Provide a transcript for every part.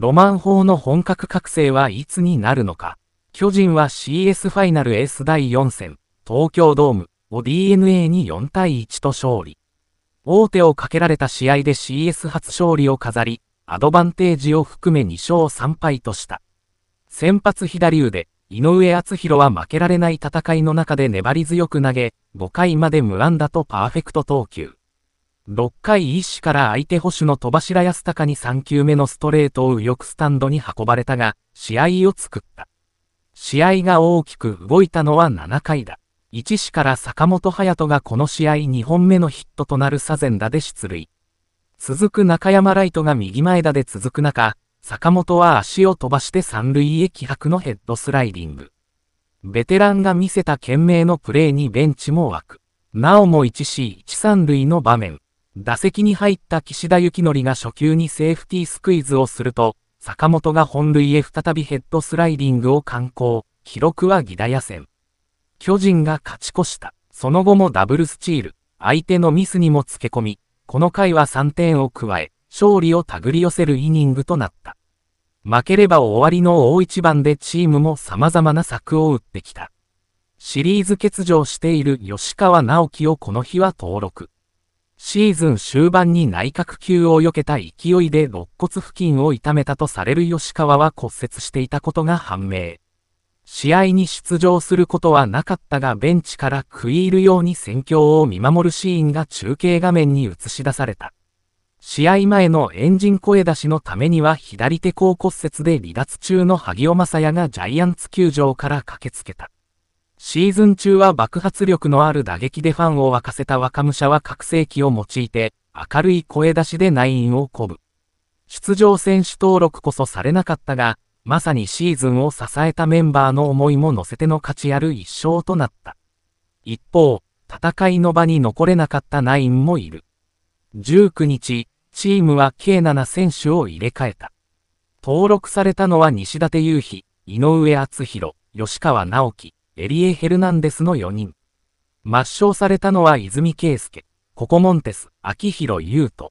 ロマン砲の本格覚醒はいつになるのか。巨人は CS ファイナル S 第4戦、東京ドームを DNA に4対1と勝利。大手をかけられた試合で CS 初勝利を飾り、アドバンテージを含め2勝3敗とした。先発左腕、井上敦弘は負けられない戦いの中で粘り強く投げ、5回まで無安打とパーフェクト投球。6回一死から相手捕手の戸柱安高に3球目のストレートを右翼スタンドに運ばれたが、試合を作った。試合が大きく動いたのは7回だ。1死から坂本隼人がこの試合2本目のヒットとなるサゼンダで出塁。続く中山ライトが右前田で続く中、坂本は足を飛ばして三塁へ気迫のヘッドスライディング。ベテランが見せた懸命のプレーにベンチも湧く。なおも 1C1 3塁の場面。打席に入った岸田幸則が初球にセーフティースクイズをすると、坂本が本塁へ再びヘッドスライディングを敢行、記録はギダヤ戦。巨人が勝ち越した。その後もダブルスチール、相手のミスにもつけ込み、この回は3点を加え、勝利を手繰り寄せるイニングとなった。負ければ終わりの大一番でチームも様々な策を打ってきた。シリーズ欠場している吉川直樹をこの日は登録。シーズン終盤に内角球を避けた勢いで肋骨付近を痛めたとされる吉川は骨折していたことが判明。試合に出場することはなかったがベンチから食い入るように戦況を見守るシーンが中継画面に映し出された。試合前のエンジン声出しのためには左手甲骨折で離脱中の萩尾正也がジャイアンツ球場から駆けつけた。シーズン中は爆発力のある打撃でファンを沸かせた若武者は覚醒器を用いて、明るい声出しでナインを鼓舞。出場選手登録こそされなかったが、まさにシーズンを支えたメンバーの思いも乗せての価値ある一勝となった。一方、戦いの場に残れなかったナインもいる。19日、チームは計7選手を入れ替えた。登録されたのは西舘雄飛、井上敦弘、吉川直樹、エリエ・ヘルナンデスの4人。抹消されたのは泉圭介、ココモンテス、秋広優斗。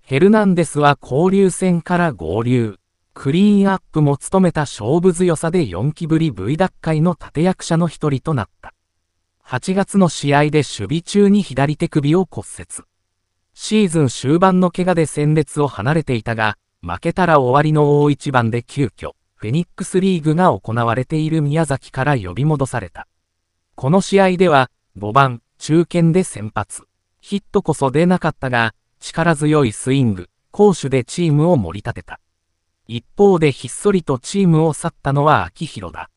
ヘルナンデスは交流戦から合流。クリーンアップも務めた勝負強さで4期ぶり V 奪回の立役者の一人となった。8月の試合で守備中に左手首を骨折。シーズン終盤の怪我で戦列を離れていたが、負けたら終わりの大一番で急遽、フェニックスリーグが行われている宮崎から呼び戻された。この試合では、5番、中堅で先発。ヒットこそ出なかったが、力強いスイング、攻守でチームを盛り立てた。一方でひっそりとチームを去ったのは秋広だ。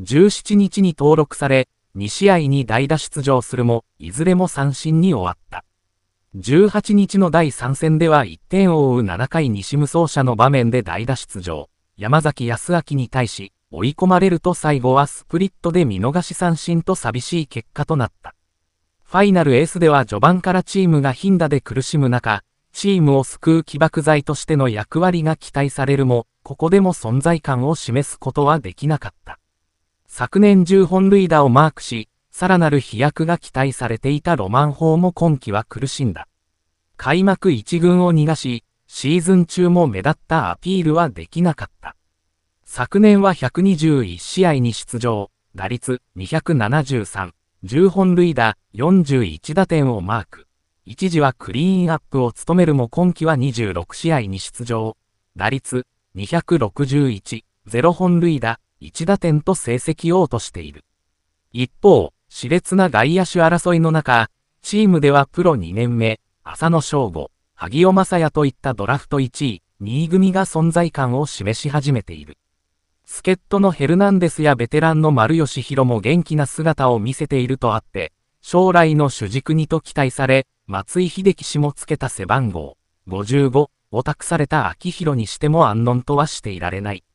17日に登録され、2試合に代打出場するも、いずれも三振に終わった。18日の第3戦では1点を追う7回西無双者の場面で代打出場。山崎康明に対し、追い込まれると最後はスプリットで見逃し三振と寂しい結果となった。ファイナルエースでは序盤からチームが頻打で苦しむ中、チームを救う起爆剤としての役割が期待されるも、ここでも存在感を示すことはできなかった。昨年10本塁打をマークし、さらなる飛躍が期待されていたロマン砲も今季は苦しんだ。開幕1軍を逃がし、シーズン中も目立ったアピールはできなかった。昨年は121試合に出場、打率273、10本塁打41打点をマーク。一時はクリーンアップを務めるも今季は26試合に出場、打率261、0本塁打1打点と成績を落としている。一方、熾烈な外野手争いの中、チームではプロ2年目、浅野翔吾、萩尾正也といったドラフト1位、2位組が存在感を示し始めている。助っ人のヘルナンデスやベテランの丸吉弘も元気な姿を見せているとあって、将来の主軸にと期待され、松井秀喜氏もつけた背番号、55を託された秋広にしても安穏とはしていられない。